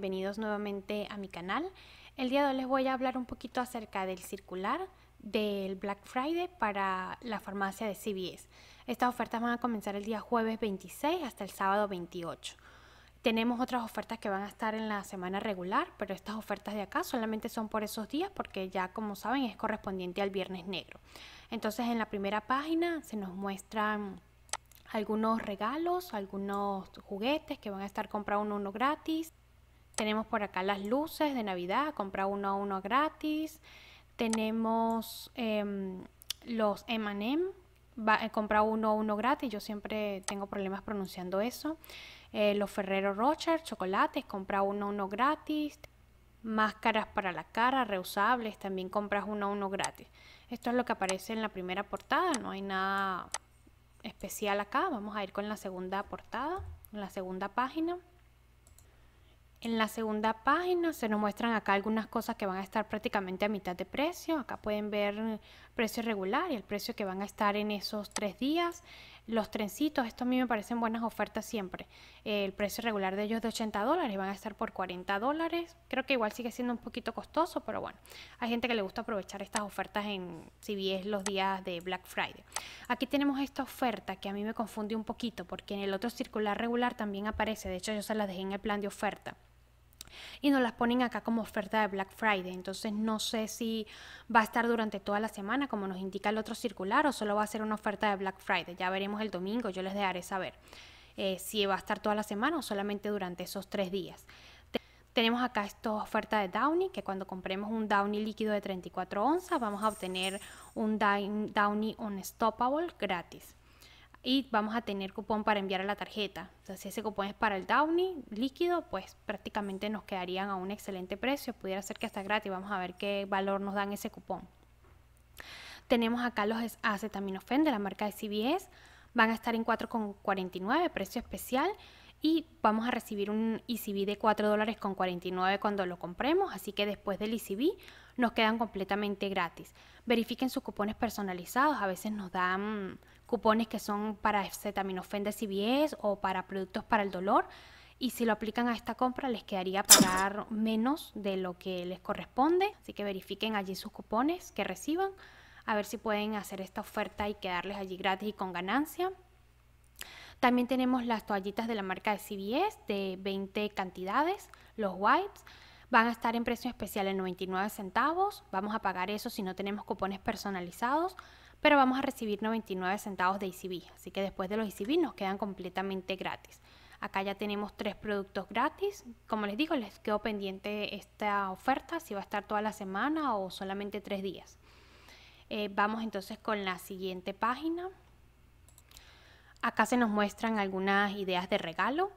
bienvenidos nuevamente a mi canal. El día de hoy les voy a hablar un poquito acerca del circular del Black Friday para la farmacia de CVS. Estas ofertas van a comenzar el día jueves 26 hasta el sábado 28. Tenemos otras ofertas que van a estar en la semana regular, pero estas ofertas de acá solamente son por esos días porque ya como saben es correspondiente al viernes negro. Entonces en la primera página se nos muestran algunos regalos, algunos juguetes que van a estar comprando uno gratis, tenemos por acá las luces de Navidad, compra uno a uno gratis. Tenemos em, los M&M, compra uno a uno gratis. Yo siempre tengo problemas pronunciando eso. Eh, los Ferrero Rocher, chocolates, compra uno a uno gratis. Máscaras para la cara, reusables, también compras uno a uno gratis. Esto es lo que aparece en la primera portada, no hay nada especial acá. Vamos a ir con la segunda portada, la segunda página. En la segunda página se nos muestran acá algunas cosas que van a estar prácticamente a mitad de precio. Acá pueden ver el eh, precio regular y el precio que van a estar en esos tres días. Los trencitos, esto a mí me parecen buenas ofertas siempre. el precio regular de ellos es de 80 dólares, van a estar por 40 dólares. Creo que igual sigue siendo un poquito costoso, pero bueno, hay gente que le gusta aprovechar estas ofertas en si es los días de Black Friday. Aquí tenemos esta oferta que a mí me confunde un poquito porque en el otro circular regular también aparece, de hecho yo se las dejé en el plan de oferta y nos las ponen acá como oferta de Black Friday. Entonces no sé si va a estar durante toda la semana, como nos indica el otro circular, o solo va a ser una oferta de Black Friday. Ya veremos el domingo, yo les dejaré saber eh, si va a estar toda la semana o solamente durante esos tres días. tenemos acá esta oferta de Downy, que cuando compremos un Downy líquido de 34 onzas, vamos a obtener un Downy Unstoppable gratis y vamos a tener cupón para enviar a la tarjeta. si ese cupón es para el Downy líquido, pues prácticamente nos quedarían a un excelente precio. Pudiera ser que hasta gratis. Vamos a ver qué valor nos dan ese cupón. Tenemos acá los acetaminofen de la marca de CBS. Van a estar en 4,49, precio especial. Y vamos a recibir un ICB de 4 dólares con 49 cuando lo compremos. Así que después del ICB nos quedan completamente gratis. Verifiquen sus cupones personalizados. A veces nos dan cupones que son para cetaminofen de CVS o para productos para el dolor. Y si lo aplican a esta compra, les quedaría pagar menos de lo que les corresponde. Así que verifiquen allí sus cupones que reciban, a ver si pueden hacer esta oferta y quedarles allí gratis y con ganancia. También tenemos las toallitas de la marca de CVS de 20 cantidades, los wipes. Van a estar en precio especial en 99 centavos. Vamos a pagar eso si no tenemos cupones personalizados pero vamos a recibir 99 centavos de ICB, e así que después de los ICB e nos quedan completamente gratis. Acá ya tenemos tres productos gratis. Como les digo, les quedó pendiente esta oferta, si va a estar toda la semana o solamente tres días. Eh, vamos entonces con la siguiente página. Acá se nos muestran algunas ideas de regalo.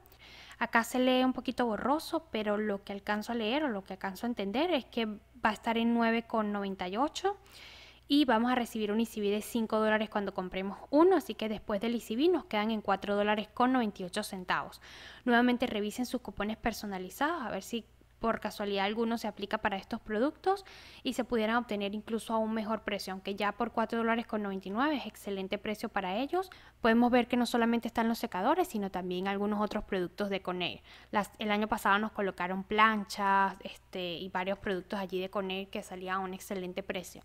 Acá se lee un poquito borroso, pero lo que alcanzo a leer o lo que alcanzo a entender es que va a estar en 9,98 y vamos a recibir un ICB de 5 dólares cuando compremos uno, así que después del ICB nos quedan en $4.98. dólares con 98 centavos. Nuevamente revisen sus cupones personalizados a ver si por casualidad alguno se aplica para estos productos y se pudieran obtener incluso a un mejor precio, aunque ya por $4.99 dólares con 99 es excelente precio para ellos. Podemos ver que no solamente están los secadores, sino también algunos otros productos de Conair. el año pasado nos colocaron planchas este, y varios productos allí de Conair que salían a un excelente precio.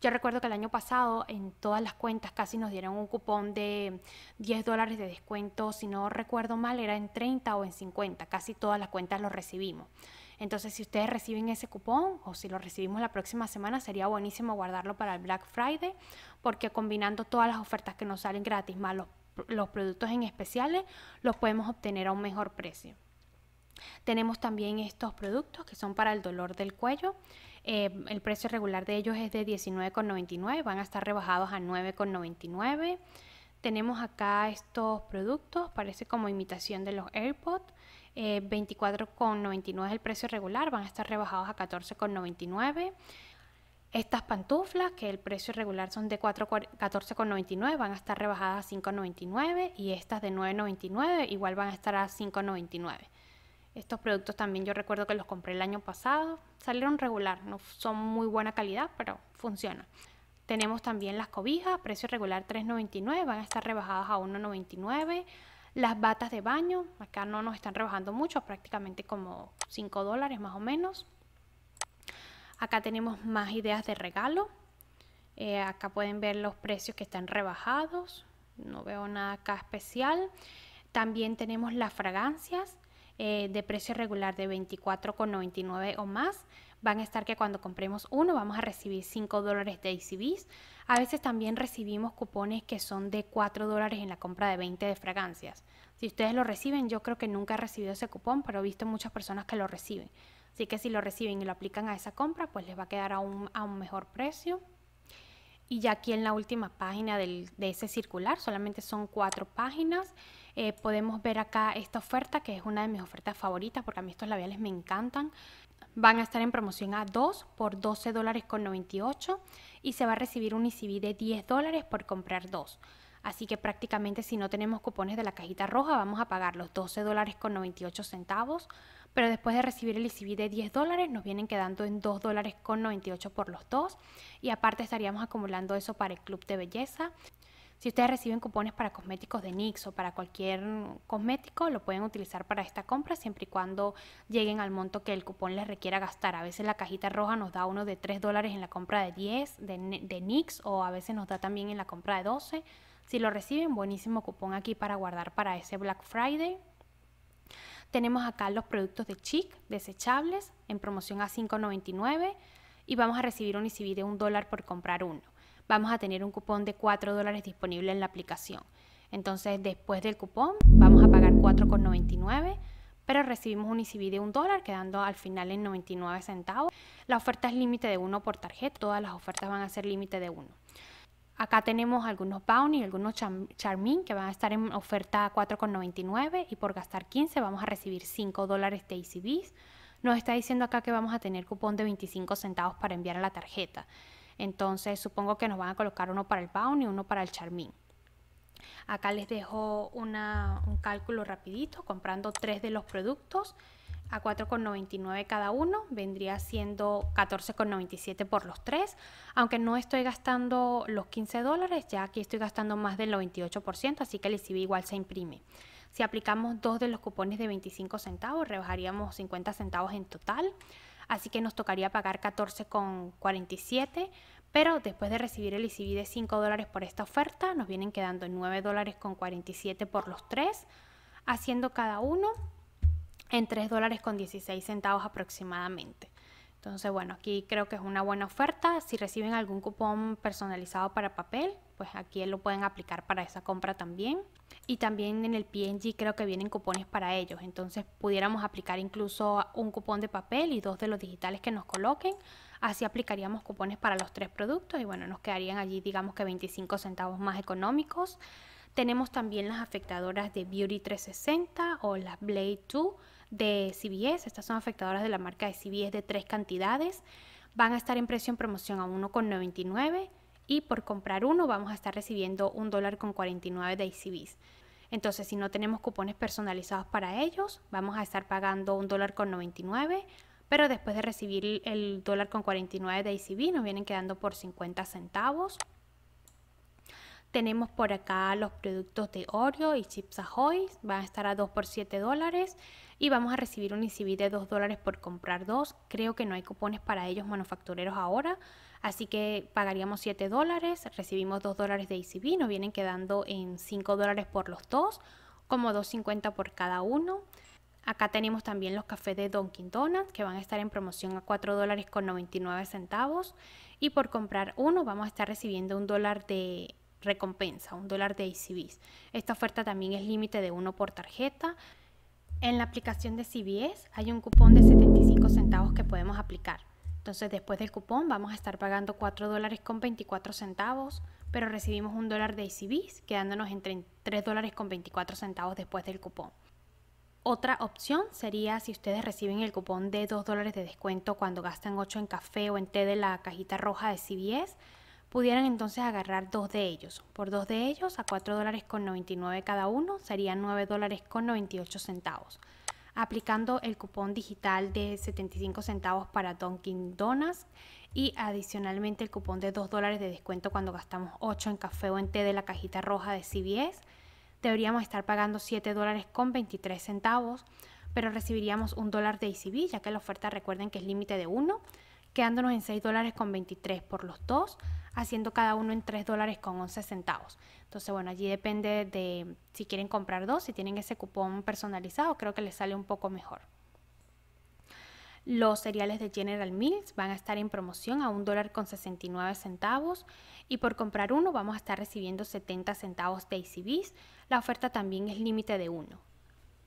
Yo recuerdo que el año pasado en todas las cuentas casi nos dieron un cupón de 10 dólares de descuento, si no recuerdo mal, era en 30 o en 50, casi todas las cuentas lo recibimos. Entonces, si ustedes reciben ese cupón o si lo recibimos la próxima semana, sería buenísimo guardarlo para el Black Friday, porque combinando todas las ofertas que nos salen gratis, más los, productos en especiales, los podemos obtener a un mejor precio. Tenemos también estos productos que son para el dolor del cuello. Eh, el precio regular de ellos es de 19,99, van a estar rebajados a 9,99. Tenemos acá estos productos, parece como imitación de los AirPods. 24,99 eh, es el precio regular, van a estar rebajados a 14,99. Estas pantuflas, que el precio regular son de 14,99, van a estar rebajadas a 5,99 y estas de 9,99 igual van a estar a 5,99. Estos productos también yo recuerdo que los compré el año pasado, salieron regular, no son muy buena calidad, pero funcionan. Tenemos también las cobijas, precio regular 3,99, van a estar rebajadas a 1,99. Las batas de baño, acá no nos están rebajando mucho, prácticamente como 5 dólares más o menos. Acá tenemos más ideas de regalo. Eh, acá pueden ver los precios que están rebajados. No veo nada acá especial. También tenemos las fragancias eh, de precio regular de 24,99 o más van a estar que cuando compremos uno vamos a recibir 5 dólares de ACVs. A veces también recibimos cupones que son de 4 dólares en la compra de 20 de fragancias. Si ustedes lo reciben, yo creo que nunca he recibido ese cupón, pero he visto muchas personas que lo reciben. Así que si lo reciben y lo aplican a esa compra, pues les va a quedar a un, mejor precio. Y ya aquí en la última página de ese circular, solamente son cuatro páginas, eh, podemos ver acá esta oferta, que es una de mis ofertas favoritas, porque a mí estos labiales me encantan van a estar en promoción a 2 por $12.98 dólares con y se va a recibir un ICB de 10 dólares por comprar 2. Así que prácticamente si no tenemos cupones de la cajita roja vamos a pagar los $12.98. dólares con centavos, pero después de recibir el ICB de 10 dólares nos vienen quedando en $2.98 dólares con por los dos y aparte estaríamos acumulando eso para el club de belleza si ustedes reciben cupones para cosméticos de NYX o para cualquier cosmético, lo pueden utilizar para esta compra siempre y cuando lleguen al monto que el cupón les requiera gastar. A veces la cajita roja nos da uno de 3 dólares en la compra de 10 de, NYX o a veces nos da también en la compra de 12. Si lo reciben, buenísimo cupón aquí para guardar para ese Black Friday. Tenemos acá los productos de Chic desechables en promoción a $5.99 y vamos a recibir un ICB de un dólar por comprar uno vamos a tener un cupón de 4 dólares disponible en la aplicación. Entonces, después del cupón, vamos a pagar 4,99, pero recibimos un ICB de 1 dólar, quedando al final en 99 centavos. La oferta es límite de 1 por tarjeta, todas las ofertas van a ser límite de 1. Acá tenemos algunos Bounty, algunos Charmin que van a estar en oferta 4,99 y por gastar 15 vamos a recibir 5 dólares de ICBs. Nos está diciendo acá que vamos a tener cupón de 25 centavos para enviar a la tarjeta. Entonces supongo que nos van a colocar uno para el Bound y uno para el Charmin. Acá les dejo un cálculo rapidito, comprando tres de los productos a 4,99 cada uno, vendría siendo 14,97 por los tres, aunque no estoy gastando los 15 dólares, ya aquí estoy gastando más del 98%, así que el ICB e igual se imprime. Si aplicamos dos de los cupones de 25 centavos, rebajaríamos 50 centavos en total así que nos tocaría pagar 14,47, pero después de recibir el ICB de 5 dólares por esta oferta, nos vienen quedando 9 dólares con 47 por los tres, haciendo cada uno en 3 dólares con 16 centavos aproximadamente. Entonces, bueno, aquí creo que es una buena oferta. Si reciben algún cupón personalizado para papel, pues aquí lo pueden aplicar para esa compra también. Y también en el PNG creo que vienen cupones para ellos, entonces pudiéramos aplicar incluso un cupón de papel y dos de los digitales que nos coloquen. Así aplicaríamos cupones para los tres productos y bueno, nos quedarían allí digamos que 25 centavos más económicos. Tenemos también las afectadoras de Beauty 360 o las Blade 2 de CBS. Estas son afectadoras de la marca de CBS de tres cantidades. Van a estar en precio en promoción a 1,99 y por comprar uno vamos a estar recibiendo un dólar con 49 de ICBs. Entonces, si no tenemos cupones personalizados para ellos, vamos a estar pagando un dólar con 99, pero después de recibir el dólar con 49 de ICB nos vienen quedando por 50 centavos. Tenemos por acá los productos de Oreo y Chips Ahoy, van a estar a 2 por 7 dólares y vamos a recibir un ICB de 2 dólares por comprar dos. Creo que no hay cupones para ellos manufactureros ahora, Así que pagaríamos 7 dólares, recibimos 2 dólares de ICB, e nos vienen quedando en 5 dólares por los dos, como 2.50 por cada uno. Acá tenemos también los cafés de Dunkin Donuts que van a estar en promoción a 4 dólares con 99 centavos y por comprar uno vamos a estar recibiendo un dólar de recompensa, un dólar de ICBs. E Esta oferta también es límite de uno por tarjeta. En la aplicación de CBS hay un cupón de 75 centavos que podemos aplicar. Entonces después del cupón vamos a estar pagando 4 dólares con 24 centavos, pero recibimos un dólar de ICBs quedándonos en 3 dólares con 24 centavos después del cupón. Otra opción sería si ustedes reciben el cupón de 2 dólares de descuento cuando gastan 8 en café o en té de la cajita roja de CBS, pudieran entonces agarrar dos de ellos. Por dos de ellos a 4 dólares con 99 cada uno serían 9 dólares con 98 centavos aplicando el cupón digital de 75 centavos para Dunkin Donuts y adicionalmente el cupón de 2 dólares de descuento cuando gastamos 8 en café o en té de la cajita roja de CBS. Deberíamos estar pagando 7 dólares con 23 centavos, pero recibiríamos 1 dólar de ICB, ya que la oferta recuerden que es límite de 1, quedándonos en 6 dólares con 23 por los dos haciendo cada uno en 3 dólares con 11 centavos. Entonces, bueno, allí depende de si quieren comprar dos, si tienen ese cupón personalizado, creo que les sale un poco mejor. Los cereales de General Mills van a estar en promoción a un dólar con 69 centavos y por comprar uno vamos a estar recibiendo 70 centavos de ICBs. La oferta también es límite de uno.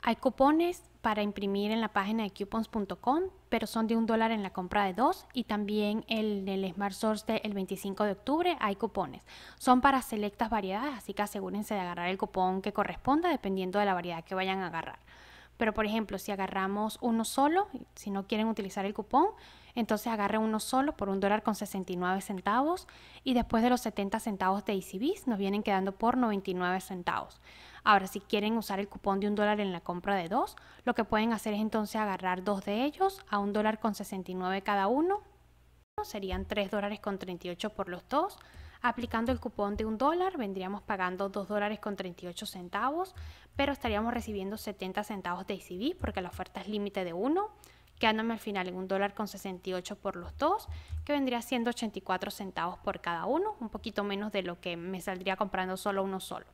Hay cupones para imprimir en la página de coupons.com, pero son de un dólar en la compra de dos y también el Smart Source del 25 de octubre hay cupones. Son para selectas variedades, así que asegúrense de agarrar el cupón que corresponda dependiendo de la variedad que vayan a agarrar. Pero por ejemplo, si agarramos uno solo, si no quieren utilizar el cupón, entonces agarre uno solo por un dólar con 69 centavos y después de los 70 centavos de ECBs nos vienen quedando por 99 centavos. Ahora, si quieren usar el cupón de un dólar en la compra de dos, lo que pueden hacer es entonces agarrar dos de ellos a un dólar con 69 cada uno. Serían tres dólares con 38 por los dos. Aplicando el cupón de un dólar vendríamos pagando dos dólares con 38 centavos, pero estaríamos recibiendo 70 centavos de ICB porque la oferta es límite de 1 quedándome al final en un dólar con 68 por los dos, que vendría siendo 84 centavos por cada uno, un poquito menos de lo que me saldría comprando solo uno solo.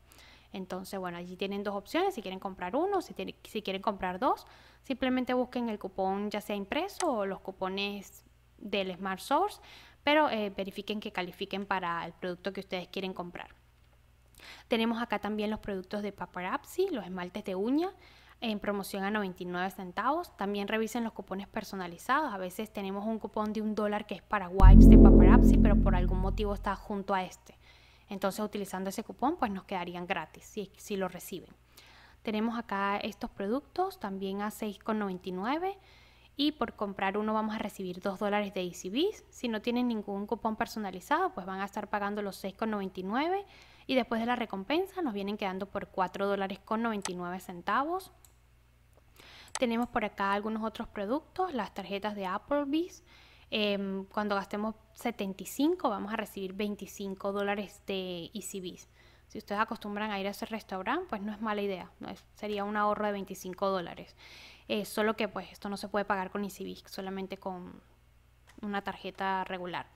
Entonces, bueno, allí tienen dos opciones, si quieren comprar uno, si, si quieren comprar dos, simplemente busquen el cupón ya sea impreso o los cupones del Smart Source, pero eh, verifiquen que califiquen para el producto que ustedes quieren comprar. Tenemos acá también los productos de Paparazzi, los esmaltes de uña en promoción a 99 centavos. También revisen los cupones personalizados. A veces tenemos un cupón de un dólar que es para wipes de Paparazzi, pero por algún motivo está junto a este. Entonces utilizando ese cupón pues nos quedarían gratis si, lo reciben. Tenemos acá estos productos también a 6,99 y por comprar uno vamos a recibir 2 dólares de EasyBiz. Si no tienen ningún cupón personalizado, pues van a estar pagando los 6,99 y después de la recompensa nos vienen quedando por $4.99. dólares con centavos. Tenemos por acá algunos otros productos, las tarjetas de Applebee's Em, cuando gastemos 75 vamos a recibir 25 dólares de ECBs. Si ustedes acostumbran a ir a ese restaurante, pues no es mala idea, sería un ahorro de 25 dólares. Eh, solo que pues esto no se puede pagar con ECBs, solamente con una tarjeta regular.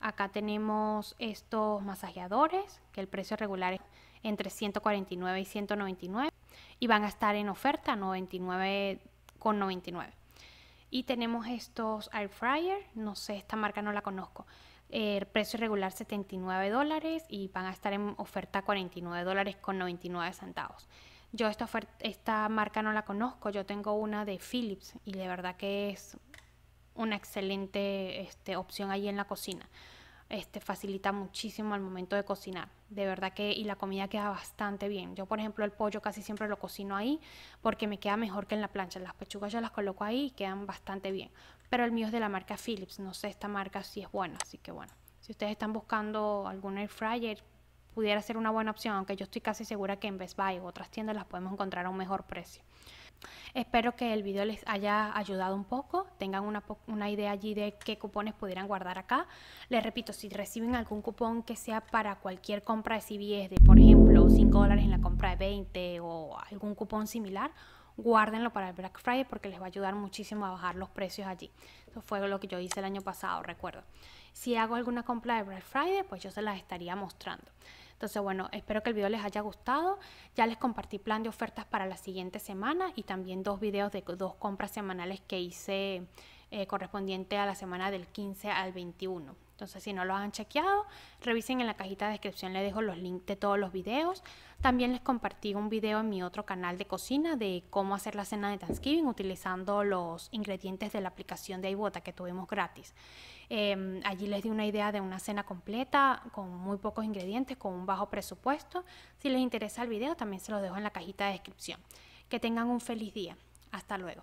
Acá tenemos estos masajeadores, que el precio regular es entre 149 y 199 y van a estar en oferta 99,99. ,99. Y tenemos estos air fryer, no sé, esta marca no la conozco. El eh, precio regular 79 dólares y van a estar en oferta 49 dólares con 99 centavos. Yo esta, esta marca no la conozco, yo tengo una de Philips y de verdad que es una excelente este, opción allí en la cocina este, facilita muchísimo al momento de cocinar. De verdad que, y la comida queda bastante bien. Yo, por ejemplo, el pollo casi siempre lo cocino ahí porque me queda mejor que en la plancha. Las pechugas yo las coloco ahí y quedan bastante bien. Pero el mío es de la marca Philips. No sé esta marca si es buena, así que bueno. Si ustedes están buscando algún air fryer, pudiera ser una buena opción, aunque yo estoy casi segura que en Best Buy u otras tiendas las podemos encontrar a un mejor precio. Espero que el video les haya ayudado un poco, tengan una, idea allí de qué cupones pudieran guardar acá. Les repito, si reciben algún cupón que sea para cualquier compra de CBS, de por ejemplo 5 dólares en la compra de 20 o algún cupón similar, guárdenlo para el Black Friday porque les va a ayudar muchísimo a bajar los precios allí. Eso fue lo que yo hice el año pasado, recuerdo. Si hago alguna compra de Black Friday, pues yo se las estaría mostrando. Entonces, bueno, espero que el video les haya gustado. Ya les compartí plan de ofertas para la siguiente semana y también dos videos de dos compras semanales que hice eh, correspondiente a la semana del 15 al 21. Entonces, si no lo han chequeado, revisen en la cajita de descripción, les dejo los links de todos los videos. También les compartí un video en mi otro canal de cocina de cómo hacer la cena de Thanksgiving utilizando los ingredientes de la aplicación de iBota que tuvimos gratis. Em, allí les di una idea de una cena completa con muy pocos ingredientes, con un bajo presupuesto. Si les interesa el video, también se los dejo en la cajita de descripción. Que tengan un feliz día. Hasta luego.